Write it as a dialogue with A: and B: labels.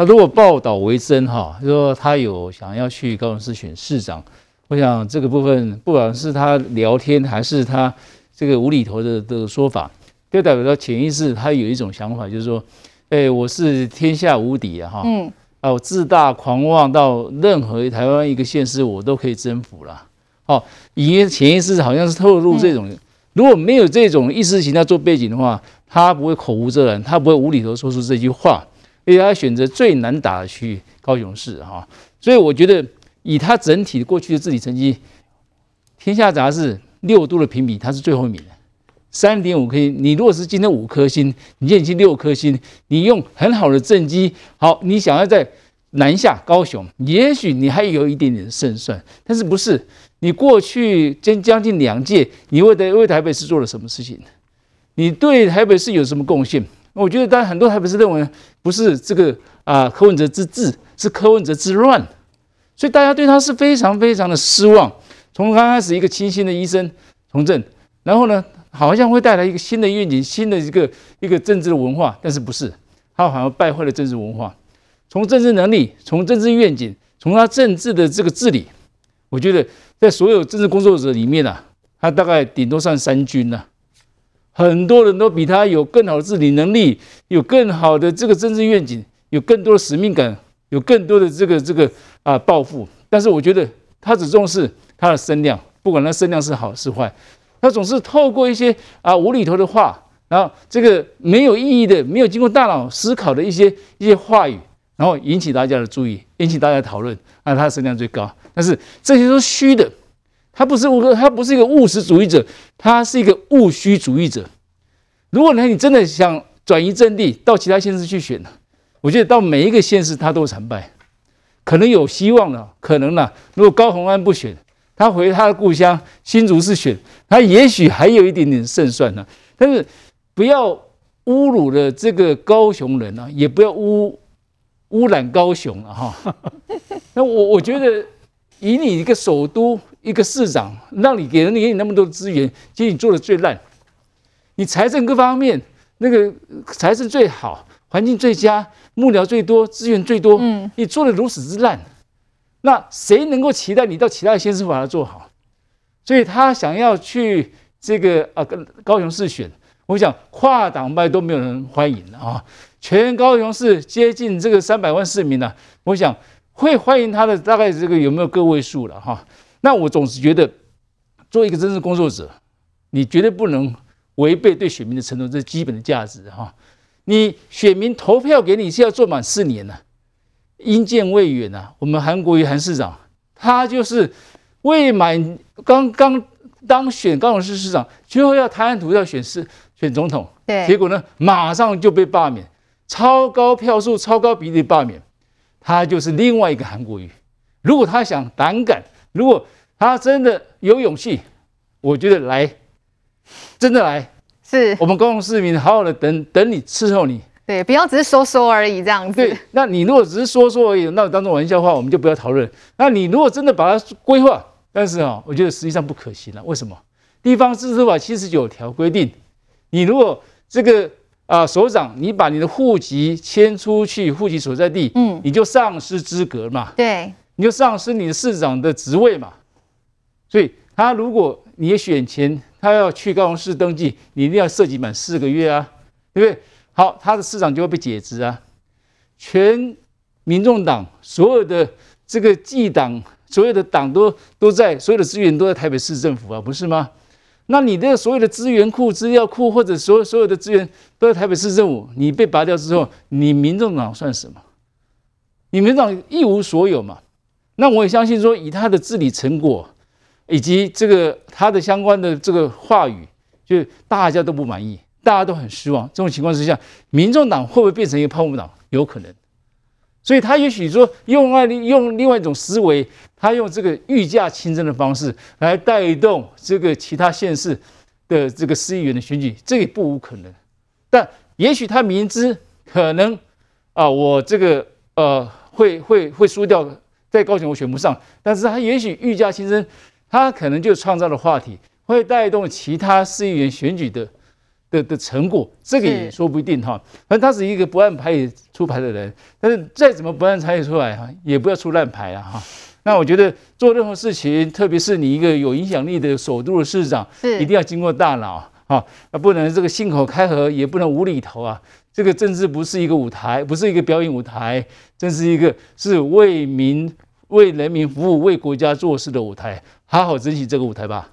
A: 那如果报道为真哈，就说他有想要去高雄市选市长。我想这个部分，不管是他聊天还是他这个无厘头的的说法，都代表他潜意识他有一种想法，就是说，哎，我是天下无敌啊哈，嗯啊，我自大狂妄到任何台湾一个县市我都可以征服了。哦，隐约潜意识好像是透露这种，如果没有这种意识形态做背景的话，他不会口无遮拦，他不会无厘头说出这句话。所以他选择最难打的区域高雄市哈，所以我觉得以他整体过去的治理成绩，天下杂志六度的评比，他是最后一名的三点五颗星。你如果是今天五颗星，你已经六颗星，你用很好的政绩，好，你想要在南下高雄，也许你还有一点点胜算，但是不是？你过去将将近两届，你为台为台北市做了什么事情？你对台北市有什么贡献？那我觉得，当然很多还不是认为不是这个啊，柯文哲之治是柯文哲之乱，所以大家对他是非常非常的失望。从刚开始一个清新的医生从政，然后呢，好像会带来一个新的愿景、新的一个一个政治的文化，但是不是他好像败坏了政治文化。从政治能力、从政治愿景、从他政治的这个治理，我觉得在所有政治工作者里面啊，他大概顶多算三军了。很多人都比他有更好的治理能力，有更好的这个政治愿景，有更多的使命感，有更多的这个这个啊抱负。但是我觉得他只重视他的声量，不管他声量是好是坏，他总是透过一些啊无厘头的话，然后这个没有意义的、没有经过大脑思考的一些一些话语，然后引起大家的注意，引起大家讨论。啊，他声量最高，但是这些都是虚的。他不是务，他不是一个务实主义者，他是一个务虚主义者。如果你真的想转移阵地到其他县市去选呢，我觉得到每一个县市他都惨败，可能有希望了，可能呢。如果高鸿安不选，他回他的故乡新竹市选，他也许还有一点点胜算呢。但是不要侮辱了这个高雄人啊，也不要污污染高雄了哈。那我我觉得以你一个首都。一个市长让你给人给你那么多资源，其实你做的最烂。你财政各方面那个财政最好，环境最佳，幕僚最多，资源最多，嗯，你做的如此之烂，那谁能够期待你到其他的县市把它做好？所以他想要去这个啊，高雄市选，我想跨党派都没有人欢迎啊。全高雄市接近这个三百万市民呢，我想会欢迎他的大概这个有没有个位数了哈？那我总是觉得，做一个真正工作者，你绝对不能违背对选民的承诺，这是基本的价值哈。你选民投票给你是要做满四年呢，因见未远呢。我们韩国瑜韩市长，他就是未满刚刚当选高雄市市长，最后要台南都要选市选总统，对，结果呢马上就被罢免，超高票数超高比例罢免，他就是另外一个韩国瑜。如果他想胆敢。如果他真的有勇气，我觉得来，真的来，是我们公共市民好好的等等你伺候你。对，不要只是说说而已这样子。对，那你如果只是说说而已，那当做玩笑话，我们就不要讨论。那你如果真的把它规划，但是哦，我觉得实际上不可行了。为什么？地方自治法七十九条规定，你如果这个啊所长，你把你的户籍迁出去户籍所在地，嗯，你就丧失资格嘛。对。你就丧失你的市长的职位嘛，所以他如果你选前，他要去高雄市登记，你一定要涉及满四个月啊，对不对？好，他的市长就会被解职啊。全民众党所有的这个既党所有的党都都在，所有的资源都在台北市政府啊，不是吗？那你的所有的资源库、资料库，或者所有所有的资源都在台北市政府，你被拔掉之后，你民众党算什么？你民众一无所有嘛。那我也相信，说以他的治理成果，以及这个他的相关的这个话语，就大家都不满意，大家都很失望。这种情况之下，民众党会不会变成一个泡沫党？有可能。所以他也许说，用外用另外一种思维，他用这个御驾亲征的方式来带动这个其他县市的这个市议员的选举，这也不无可能。但也许他明知可能啊，我这个呃会会会输掉。在高雄我选不上，但是他也许御驾亲征，他可能就创造了话题，会带动其他市议员选举的的的成果，这个也说不一定哈。反正他是一个不按牌也出牌的人，但是再怎么不按牌也出来哈，也不要出烂牌啊哈。那我觉得做任何事情，特别是你一个有影响力的首都的市长，一定要经过大脑啊，啊不能这个信口开河，也不能无厘头啊。这个政治不是一个舞台，不是一个表演舞台，这是一个是为民、为人民服务、为国家做事的舞台，好好珍惜这个舞台吧。